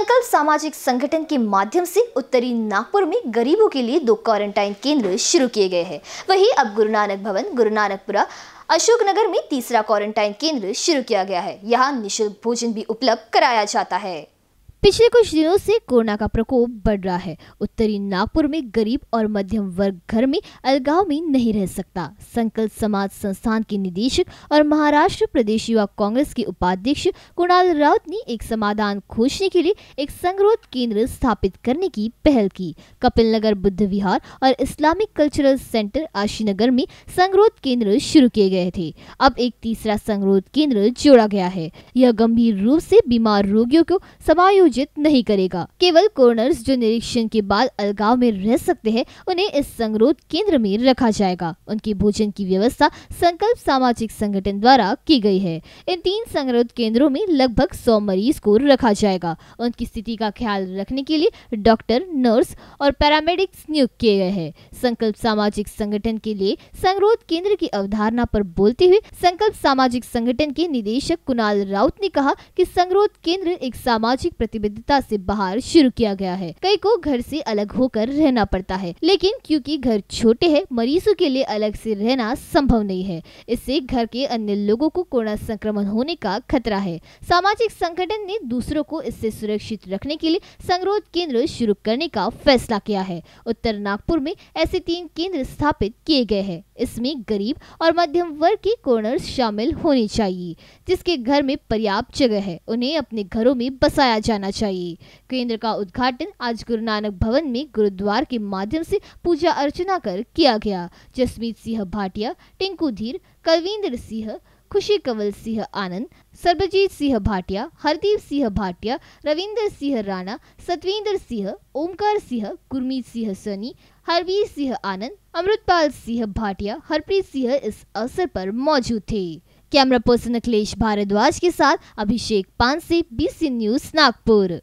संकल्प सामाजिक संगठन के माध्यम से उत्तरी नागपुर में गरीबों के लिए दो क्वारंटाइन केंद्र शुरू किए गए हैं वहीं अब गुरु नानक भवन गुरु नानकपुरा अशोकनगर में तीसरा क्वारंटाइन केंद्र शुरू किया गया है यहाँ निःशुल्क भोजन भी उपलब्ध कराया जाता है पिछले कुछ दिनों से कोरोना का प्रकोप बढ़ रहा है उत्तरी नागपुर में गरीब और मध्यम वर्ग घर में अलगाव में नहीं रह सकता संकल्प समाज संस्थान के निदेशक और महाराष्ट्र प्रदेश युवा कांग्रेस के उपाध्यक्ष कुणाल राउत ने एक समाधान खोजने के लिए एक संगरोध केंद्र स्थापित करने की पहल की कपिल नगर बुद्ध विहार और इस्लामिक कल्चरल सेंटर आशीनगर में संगरोध केंद्र शुरू किए गए थे अब एक तीसरा संगरोध केंद्र जोड़ा गया है यह गंभीर रूप से बीमार रोगियों को समायोजित आयोजित नहीं करेगा केवल कोर्नर्स जो निरीक्षण के बाद अलगाव में रह सकते हैं उन्हें इस संगरोध केंद्र में रखा जाएगा उनके भोजन की व्यवस्था संकल्प सामाजिक संगठन द्वारा की गई है इन तीन संगरोध केंद्रों में लगभग सौ मरीज को रखा जाएगा उनकी स्थिति का ख्याल रखने के लिए डॉक्टर नर्स और पैरामेडिक्स नियुक्त किए गए हैं संकल्प सामाजिक संगठन के लिए संगरोध केंद्र की अवधारणा पर बोलते हुए संकल्प सामाजिक संगठन के निदेशक कुणाल राउत ने कहा कि संगरोध केंद्र एक सामाजिक प्रति प्रतिबद्धता से बाहर शुरू किया गया है कई को घर से अलग होकर रहना पड़ता है लेकिन क्योंकि घर छोटे हैं मरीजों के लिए अलग से रहना संभव नहीं है इससे घर के अन्य लोगों को कोरोना संक्रमण होने का खतरा है सामाजिक संगठन ने दूसरों को इससे सुरक्षित रखने के लिए संगरोध केंद्र शुरू करने का फैसला किया है उत्तर नागपुर में ऐसे तीन केंद्र स्थापित किए गए हैं इसमें गरीब और मध्यम वर्ग के कोर्नर शामिल होने चाहिए जिसके घर में पर्याप्त जगह है उन्हें अपने घरों में बसाया जाना चाहिए केंद्र का उद्घाटन आज गुरु नानक भवन में गुरुद्वार के माध्यम से पूजा अर्चना कर किया गया जसमीत सिंह भाटिया टिंकू धीर कविंद्र सिंह खुशी कंवल सिंह आनंद सरबजीत सिंह भाटिया हरदीप सिंह भाटिया रविंदर सिंह राणा सतविंदर सिंह ओमकार सिंह गुरमीत सिंह सोनी हरवीर सिंह आनंद अमृतपाल सिंह भाटिया हरप्रीत सिंह इस अवसर पर मौजूद थे कैमरा पर्सन अखिलेश भारद्वाज के साथ अभिषेक से बीसी न्यूज नागपुर